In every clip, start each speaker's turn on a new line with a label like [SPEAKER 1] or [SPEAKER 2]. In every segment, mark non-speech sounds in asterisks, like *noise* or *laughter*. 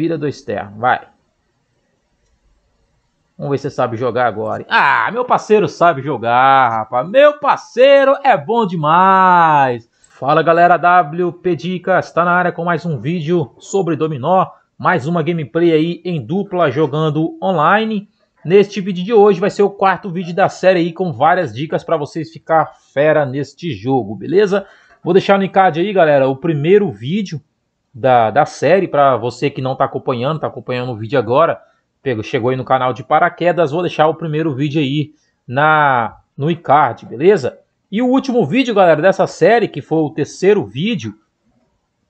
[SPEAKER 1] Vira do externo, vai. Vamos ver se você sabe jogar agora. Ah, meu parceiro sabe jogar, rapaz. Meu parceiro é bom demais. Fala, galera WP Dicas. Está na área com mais um vídeo sobre dominó. Mais uma gameplay aí em dupla jogando online. Neste vídeo de hoje vai ser o quarto vídeo da série aí com várias dicas para vocês ficar fera neste jogo, beleza? Vou deixar no card aí, galera, o primeiro vídeo da, da série, para você que não está acompanhando, está acompanhando o vídeo agora, chegou aí no canal de paraquedas, vou deixar o primeiro vídeo aí na no iCard, beleza? E o último vídeo, galera, dessa série, que foi o terceiro vídeo,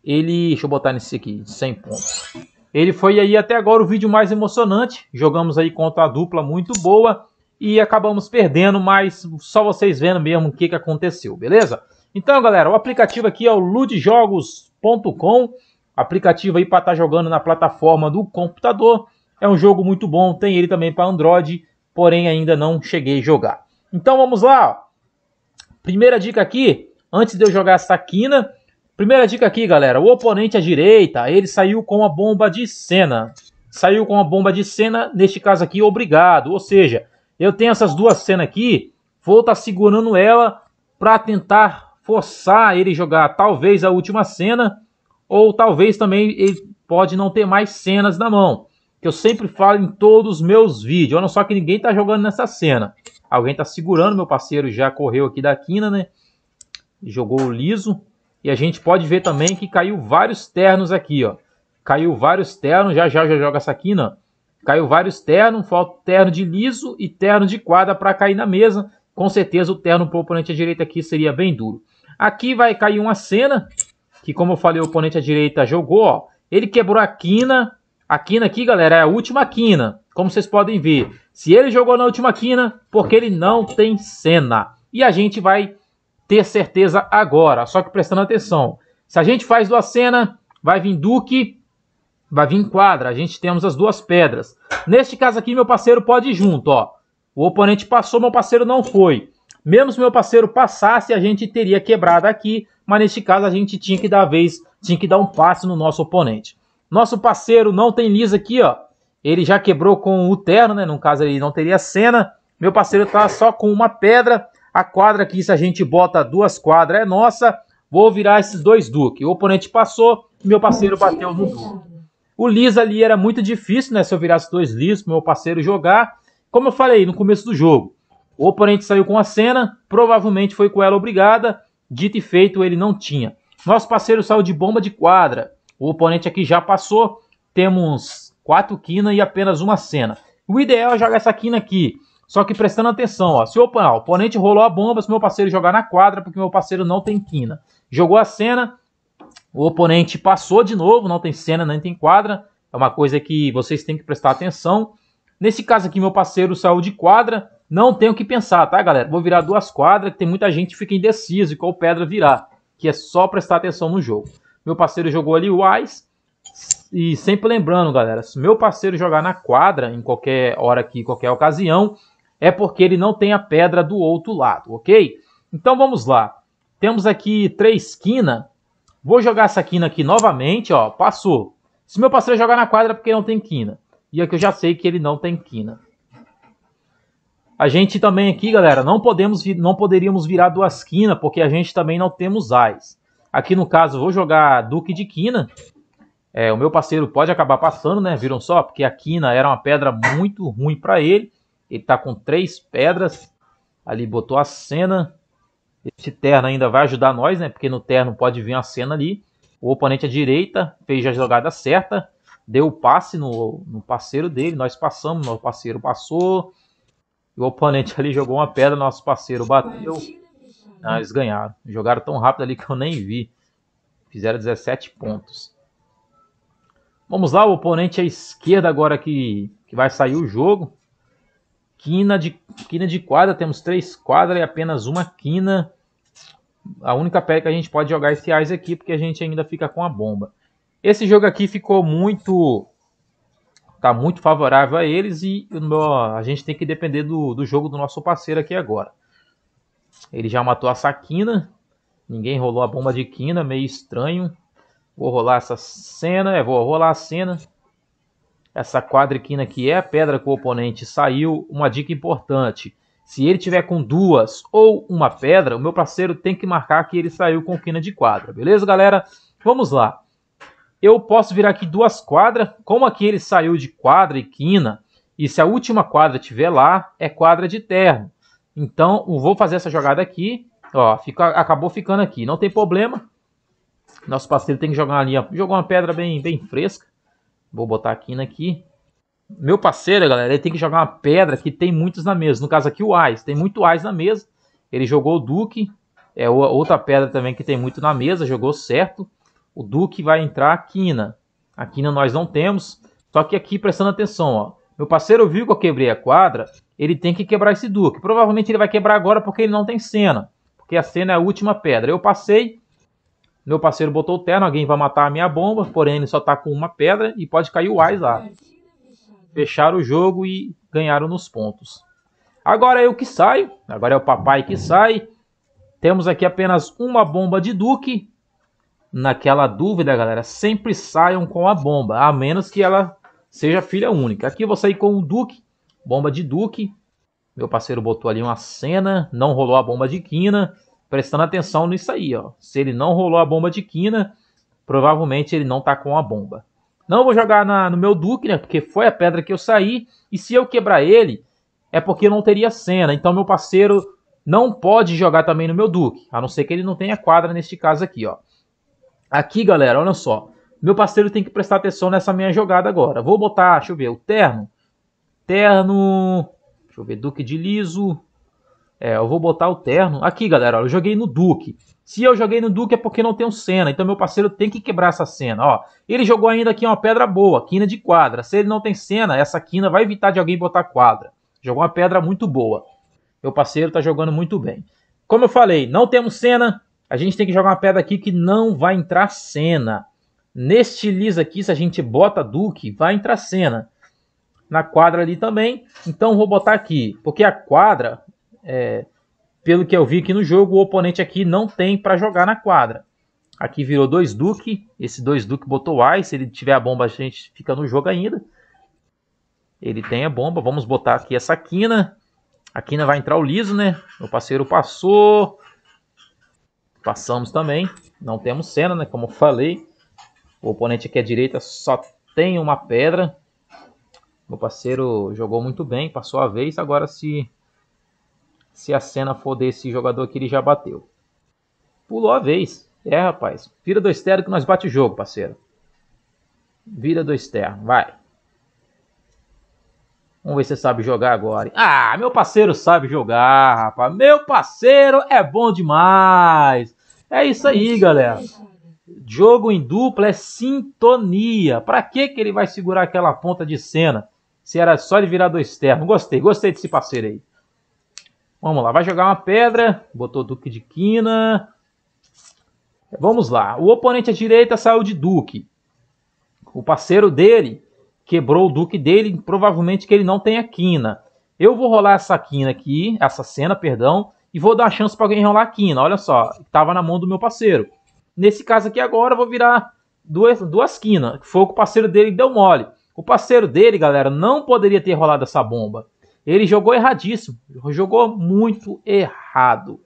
[SPEAKER 1] ele... Deixa eu botar nesse aqui, 100 pontos. Ele foi aí até agora o vídeo mais emocionante. Jogamos aí contra a dupla muito boa e acabamos perdendo, mas só vocês vendo mesmo o que, que aconteceu, beleza? Então, galera, o aplicativo aqui é o ludjogos.com aplicativo aí para estar tá jogando na plataforma do computador. É um jogo muito bom, tem ele também para Android, porém ainda não cheguei a jogar. Então vamos lá. Primeira dica aqui, antes de eu jogar essa quina, primeira dica aqui, galera, o oponente à direita, ele saiu com a bomba de cena. Saiu com a bomba de cena, neste caso aqui, obrigado. Ou seja, eu tenho essas duas cenas aqui, vou estar tá segurando ela para tentar forçar ele jogar talvez a última cena ou talvez também ele pode não ter mais cenas na mão. Que eu sempre falo em todos os meus vídeos. Olha só que ninguém está jogando nessa cena. Alguém está segurando, meu parceiro já correu aqui da quina, né? Jogou o liso. E a gente pode ver também que caiu vários ternos aqui, ó. Caiu vários ternos, já já já joga essa quina. Caiu vários ternos, falta terno de liso e terno de quadra para cair na mesa. Com certeza o terno pro oponente à direita aqui seria bem duro. Aqui vai cair uma cena, que como eu falei, o oponente à direita jogou, ó, ele quebrou a quina, a quina aqui, galera, é a última quina, como vocês podem ver. Se ele jogou na última quina, porque ele não tem cena. E a gente vai ter certeza agora, só que prestando atenção. Se a gente faz duas cena, vai vir duque, vai vir quadra, a gente temos as duas pedras. Neste caso aqui, meu parceiro pode ir junto, ó. O oponente passou, meu parceiro não foi. Mesmo se meu parceiro passasse, a gente teria quebrado aqui, mas neste caso a gente tinha que dar vez, tinha que dar um passe no nosso oponente. Nosso parceiro não tem lisa aqui, ó. Ele já quebrou com o terno, né? No caso ele não teria cena. Meu parceiro tá só com uma pedra. A quadra aqui, se a gente bota duas quadras, é nossa. Vou virar esses dois duques. O oponente passou, meu parceiro bateu no duque. O lisa ali era muito difícil, né? Se eu virasse dois lisos pro meu parceiro jogar. Como eu falei no começo do jogo, o oponente saiu com a cena, provavelmente foi com ela obrigada, dito e feito ele não tinha. Nosso parceiro saiu de bomba de quadra. O oponente aqui já passou, temos quatro quinas e apenas uma cena. O ideal é jogar essa quina aqui, só que prestando atenção, ó, se o oponente rolou a bomba, se meu parceiro jogar na quadra, porque meu parceiro não tem quina. Jogou a cena, o oponente passou de novo, não tem cena, nem tem quadra. É uma coisa que vocês têm que prestar atenção. Nesse caso aqui, meu parceiro saiu de quadra, não tenho o que pensar, tá, galera? Vou virar duas quadras, que tem muita gente que fica indeciso e qual pedra virar, que é só prestar atenção no jogo. Meu parceiro jogou ali o Wise, e sempre lembrando, galera, se meu parceiro jogar na quadra, em qualquer hora aqui, qualquer ocasião, é porque ele não tem a pedra do outro lado, ok? Então vamos lá. Temos aqui três quina. Vou jogar essa quina aqui novamente, ó, passou. Se meu parceiro jogar na quadra, é porque não tem quina. E aqui é eu já sei que ele não tem quina. A gente também aqui, galera, não podemos não poderíamos virar duas quinas, porque a gente também não temos ais. Aqui no caso, vou jogar Duque de Quina. É, o meu parceiro pode acabar passando, né? Viram só? Porque a Quina era uma pedra muito ruim para ele. Ele tá com três pedras. Ali botou a cena. Esse terno ainda vai ajudar nós, né? Porque no terno pode vir a cena ali. O oponente à direita fez a jogada certa. Deu o passe no, no parceiro dele. Nós passamos, nosso parceiro passou e o oponente ali jogou uma pedra, nosso parceiro bateu. Ah, eles ganharam. Jogaram tão rápido ali que eu nem vi. Fizeram 17 pontos. Vamos lá, o oponente à esquerda agora que, que vai sair o jogo. Quina de, quina de quadra, temos três quadras e apenas uma quina. A única pedra que a gente pode jogar esse Ais aqui, porque a gente ainda fica com a bomba. Esse jogo aqui ficou muito está muito favorável a eles e a gente tem que depender do, do jogo do nosso parceiro aqui agora. Ele já matou a Saquina, ninguém rolou a bomba de quina, meio estranho. Vou rolar essa cena, é, vou rolar a cena. Essa quadriquina que é a pedra que o oponente saiu, uma dica importante. Se ele tiver com duas ou uma pedra, o meu parceiro tem que marcar que ele saiu com quina de quadra. Beleza, galera? Vamos lá eu posso virar aqui duas quadras. Como aqui ele saiu de quadra e quina, e se a última quadra tiver lá, é quadra de terno. Então, eu vou fazer essa jogada aqui. Ó, fica, acabou ficando aqui. Não tem problema. Nosso parceiro tem que jogar uma linha. Jogou uma pedra bem, bem fresca. Vou botar a quina aqui. Meu parceiro, galera, ele tem que jogar uma pedra que tem muitos na mesa. No caso aqui, o Ais. Tem muito Ais na mesa. Ele jogou o Duque. É outra pedra também que tem muito na mesa. Jogou certo o Duque vai entrar quina. A quina nós não temos, só que aqui prestando atenção, ó. Meu parceiro viu que eu quebrei a quadra, ele tem que quebrar esse Duque. Provavelmente ele vai quebrar agora porque ele não tem cena, porque a cena é a última pedra. Eu passei, meu parceiro botou o terno, alguém vai matar a minha bomba, porém ele só tá com uma pedra e pode cair o Ais lá. Fecharam o jogo e ganharam nos pontos. Agora é eu que saio, agora é o papai que sai. Temos aqui apenas uma bomba de Duque, naquela dúvida, galera, sempre saiam com a bomba, a menos que ela seja filha única. Aqui eu vou sair com o Duque, bomba de Duque. Meu parceiro botou ali uma cena, não rolou a bomba de quina, prestando atenção nisso aí, ó. Se ele não rolou a bomba de quina, provavelmente ele não tá com a bomba. Não vou jogar na, no meu Duque, né, porque foi a pedra que eu saí, e se eu quebrar ele, é porque eu não teria cena. Então meu parceiro não pode jogar também no meu Duque, a não ser que ele não tenha quadra neste caso aqui, ó. Aqui, galera, olha só. Meu parceiro tem que prestar atenção nessa minha jogada agora. Vou botar, deixa eu ver, o terno. Terno. Deixa eu ver, Duque de Liso. É, eu vou botar o terno. Aqui, galera, eu joguei no Duque. Se eu joguei no Duque é porque não tem um cena. Então meu parceiro tem que quebrar essa cena. Ó, ele jogou ainda aqui uma pedra boa, quina de quadra. Se ele não tem cena, essa quina vai evitar de alguém botar quadra. Jogou uma pedra muito boa. Meu parceiro tá jogando muito bem. Como eu falei, não temos cena, a gente tem que jogar uma pedra aqui que não vai entrar cena. Neste Liz aqui, se a gente bota Duque, vai entrar cena. Na quadra ali também, então vou botar aqui. Porque a quadra, é, pelo que eu vi aqui no jogo, o oponente aqui não tem para jogar na quadra. Aqui virou dois Duque, esse dois Duque botou Ice. se ele tiver a bomba a gente fica no jogo ainda. Ele tem a bomba, vamos botar aqui essa quina. A quina vai entrar o liso, né? Meu parceiro passou, Passamos também. Não temos cena, né? Como falei. O oponente aqui à direita só tem uma pedra. Meu parceiro jogou muito bem, passou a vez. Agora se se a cena for desse jogador aqui, ele já bateu. Pulou a vez. É, rapaz. Vira dois terra que nós bate o jogo, parceiro. Vira dois terra. Vai. Vamos ver se você sabe jogar agora. Ah, meu parceiro sabe jogar, rapaz. Meu parceiro é bom demais. É isso aí, galera. Jogo em dupla é sintonia. Pra que que ele vai segurar aquela ponta de cena? Se era só ele virar dois termos. Gostei, gostei desse parceiro aí. Vamos lá, vai jogar uma pedra. Botou Duque de Quina. Vamos lá. O oponente à direita saiu de Duque. O parceiro dele quebrou o duque dele, provavelmente que ele não tem a quina. Eu vou rolar essa quina aqui, essa cena, perdão, e vou dar a chance para alguém rolar a quina. Olha só, estava na mão do meu parceiro. Nesse caso aqui agora eu vou virar duas, duas quinas, que foi o que o parceiro dele deu mole. O parceiro dele, galera, não poderia ter rolado essa bomba. Ele jogou erradíssimo, jogou muito errado.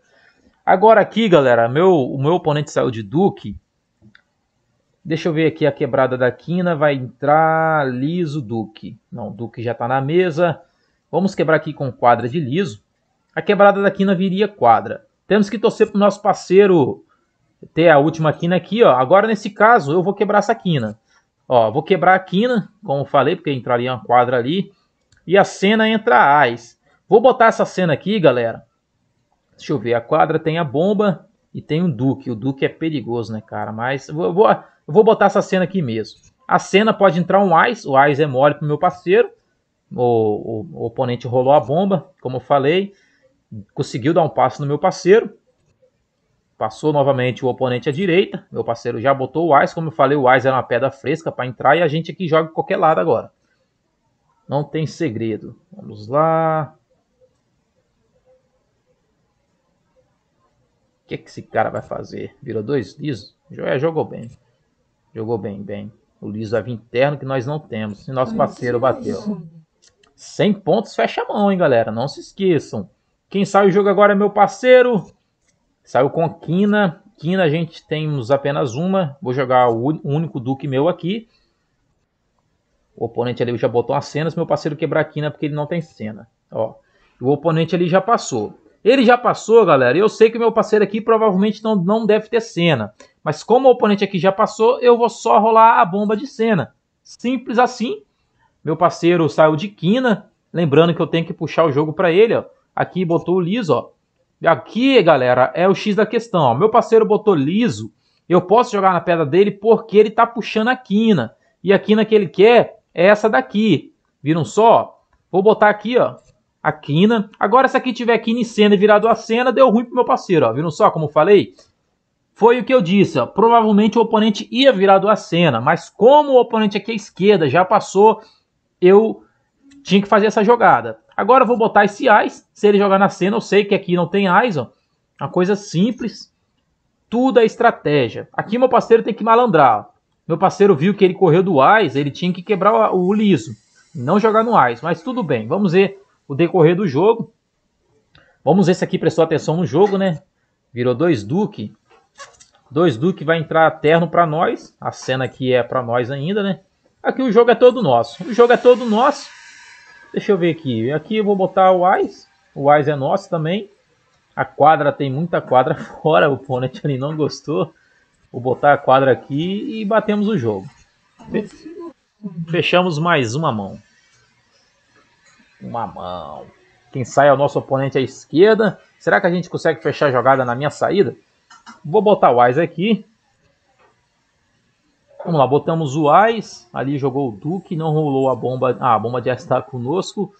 [SPEAKER 1] Agora aqui, galera, meu, o meu oponente saiu de duque, Deixa eu ver aqui a quebrada da quina. Vai entrar liso Duque. Não, Duque já está na mesa. Vamos quebrar aqui com quadra de liso. A quebrada da quina viria quadra. Temos que torcer para o nosso parceiro ter a última quina aqui. Ó. Agora, nesse caso, eu vou quebrar essa quina. Ó, vou quebrar a quina, como falei, porque entraria uma quadra ali. E a cena entra AIS. Vou botar essa cena aqui, galera. Deixa eu ver. A quadra tem a bomba e tem o um duque. O duque é perigoso, né, cara? Mas vou, vou, eu vou botar essa cena aqui mesmo. A cena pode entrar um ice, o ice é mole pro meu parceiro. O, o, o oponente rolou a bomba, como eu falei, conseguiu dar um passo no meu parceiro. Passou novamente o oponente à direita. Meu parceiro já botou o ice, como eu falei, o ice era uma pedra fresca para entrar e a gente aqui joga qualquer lado agora. Não tem segredo. Vamos lá. O que, que esse cara vai fazer? Virou dois lisos? Joia jogou bem. Jogou bem, bem. O Liz vai é interno que nós não temos. Se nosso parceiro bateu. 100 pontos, fecha a mão, hein, galera. Não se esqueçam. Quem sai o jogo agora é meu parceiro. Saiu com a Quina. Quina a gente temos apenas uma. Vou jogar o único Duque meu aqui. O oponente ali já botou cena. Se Meu parceiro quebrar a Quina é porque ele não tem cena. Ó, o oponente ali já passou. Ele já passou, galera. Eu sei que meu parceiro aqui provavelmente não, não deve ter cena. Mas como o oponente aqui já passou, eu vou só rolar a bomba de cena. Simples assim. Meu parceiro saiu de quina, lembrando que eu tenho que puxar o jogo para ele, ó. Aqui botou o liso, ó. Aqui, galera, é o X da questão, ó. Meu parceiro botou liso, eu posso jogar na pedra dele porque ele tá puxando a quina. E a quina que ele quer é essa daqui. Viram só? Vou botar aqui, ó, a quina. Agora, se aqui tiver quina em cena e virado a cena, deu ruim pro meu parceiro, ó. Viram só como eu falei? Foi o que eu disse, ó, provavelmente o oponente ia virar do Acena, mas como o oponente aqui à esquerda já passou, eu tinha que fazer essa jogada. Agora eu vou botar esse AIS, se ele jogar na cena, eu sei que aqui não tem AIS, ó. Uma coisa simples, tudo é estratégia. Aqui meu parceiro tem que malandrar, ó. Meu parceiro viu que ele correu do AIS, ele tinha que quebrar o, o liso, não jogar no AIS, mas tudo bem, vamos ver o decorrer do jogo. Vamos ver se aqui prestou atenção no jogo, né? Virou dois Duque. Dois Duque vai entrar terno para nós. A cena que é para nós ainda, né? Aqui o jogo é todo nosso. O jogo é todo nosso. Deixa eu ver aqui. Aqui eu vou botar o Wise. O Wise é nosso também. A quadra tem muita quadra *laughs* fora. O oponente ali não gostou. Vou botar a quadra aqui e batemos o jogo. Fechamos mais uma mão. Uma mão. Quem sai é o nosso oponente à esquerda. Será que a gente consegue fechar a jogada na minha saída? Vou botar o Wise aqui. Vamos lá, botamos o Ais, ali jogou o Duque, não rolou a bomba, ah, a bomba já está conosco.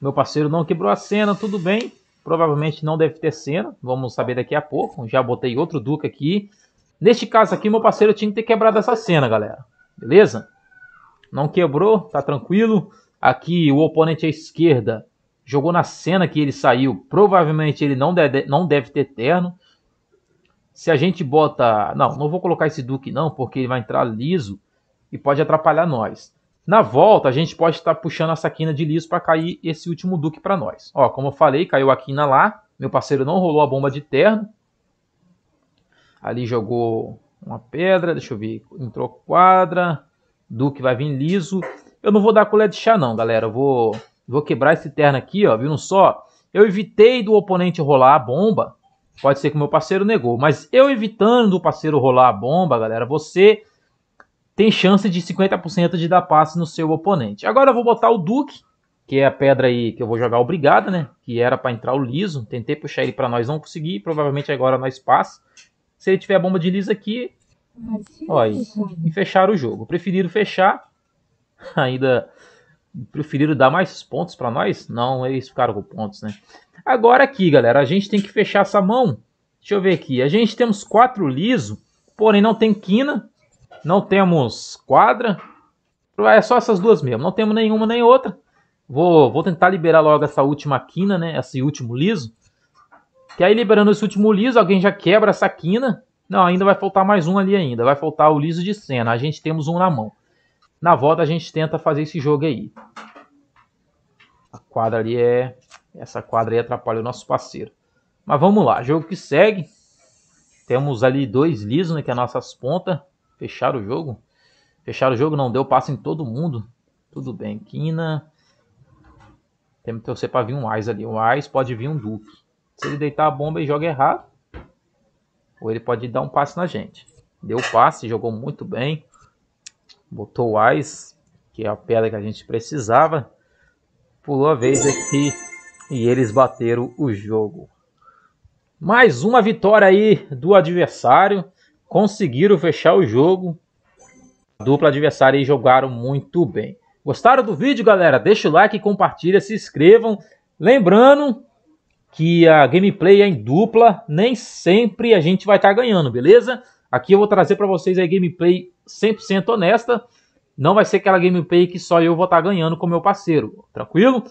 [SPEAKER 1] Meu parceiro não quebrou a cena, tudo bem. Provavelmente não deve ter cena, vamos saber daqui a pouco. Já botei outro Duque aqui. Neste caso aqui, meu parceiro tinha que ter quebrado essa cena, galera. Beleza? Não quebrou, tá tranquilo. Aqui o oponente à esquerda jogou na cena que ele saiu. Provavelmente ele não, não deve ter terno se a gente bota, não, não vou colocar esse Duque não, porque ele vai entrar liso e pode atrapalhar nós. Na volta, a gente pode estar puxando essa quina de liso para cair esse último Duque para nós. Ó, como eu falei, caiu a quina lá, meu parceiro não rolou a bomba de terno. Ali jogou uma pedra, deixa eu ver, entrou quadra, Duque vai vir liso. Eu não vou dar colher de chá não, galera, eu vou, vou quebrar esse terno aqui, ó, viram só? Eu evitei do oponente rolar a bomba, Pode ser que o meu parceiro negou. Mas eu evitando o parceiro rolar a bomba, galera, você tem chance de 50% de dar passe no seu oponente. Agora eu vou botar o Duke, que é a pedra aí que eu vou jogar obrigada, né? Que era para entrar o liso. Tentei puxar ele para nós, não consegui. Provavelmente agora nós passa. Se ele tiver a bomba de liso aqui, ó, e fecharam o jogo. Preferiram fechar. *laughs* Ainda preferiram dar mais pontos para nós? Não, eles ficaram com pontos, né? Agora aqui, galera, a gente tem que fechar essa mão. Deixa eu ver aqui. A gente temos quatro liso, porém não tem quina, não temos quadra. É só essas duas mesmo, não temos nenhuma nem outra. Vou, vou tentar liberar logo essa última quina, né? Esse último liso. Que aí liberando esse último liso, alguém já quebra essa quina. Não, ainda vai faltar mais um ali ainda. Vai faltar o liso de cena. A gente temos um na mão. Na volta a gente tenta fazer esse jogo aí. A quadra ali é. Essa quadra aí atrapalha o nosso parceiro. Mas vamos lá, jogo que segue. Temos ali dois lisos, né, que é nossas pontas. Fecharam o jogo. Fecharam o jogo, não deu passe em todo mundo. Tudo bem, Quina. Temos que torcer para vir um Ais ali. Um Ais pode vir um Duke. Se ele deitar a bomba e joga errado, ou ele pode dar um passe na gente. Deu passe, jogou muito bem. Botou o Ice, que é a pedra que a gente precisava. Pulou a vez aqui e eles bateram o jogo. Mais uma vitória aí do adversário. Conseguiram fechar o jogo. A dupla adversária e jogaram muito bem. Gostaram do vídeo, galera? Deixa o like, compartilha, se inscrevam. Lembrando que a gameplay é em dupla, nem sempre a gente vai estar tá ganhando, beleza? Aqui eu vou trazer para vocês a gameplay 100% honesta. Não vai ser aquela gameplay que só eu vou estar tá ganhando com meu parceiro, tranquilo?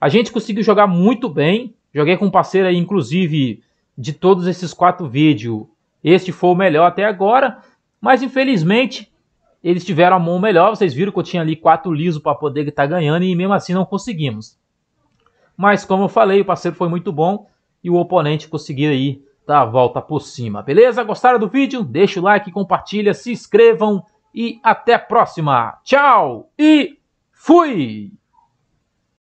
[SPEAKER 1] A gente conseguiu jogar muito bem. Joguei com um parceiro aí, inclusive, de todos esses quatro vídeos. Este foi o melhor até agora. Mas, infelizmente, eles tiveram a mão melhor. Vocês viram que eu tinha ali quatro liso para poder estar tá ganhando e mesmo assim não conseguimos. Mas, como eu falei, o parceiro foi muito bom e o oponente conseguiu aí da volta por cima, beleza? Gostaram do vídeo? Deixa o like, compartilha, se inscrevam e até a próxima. Tchau e fui!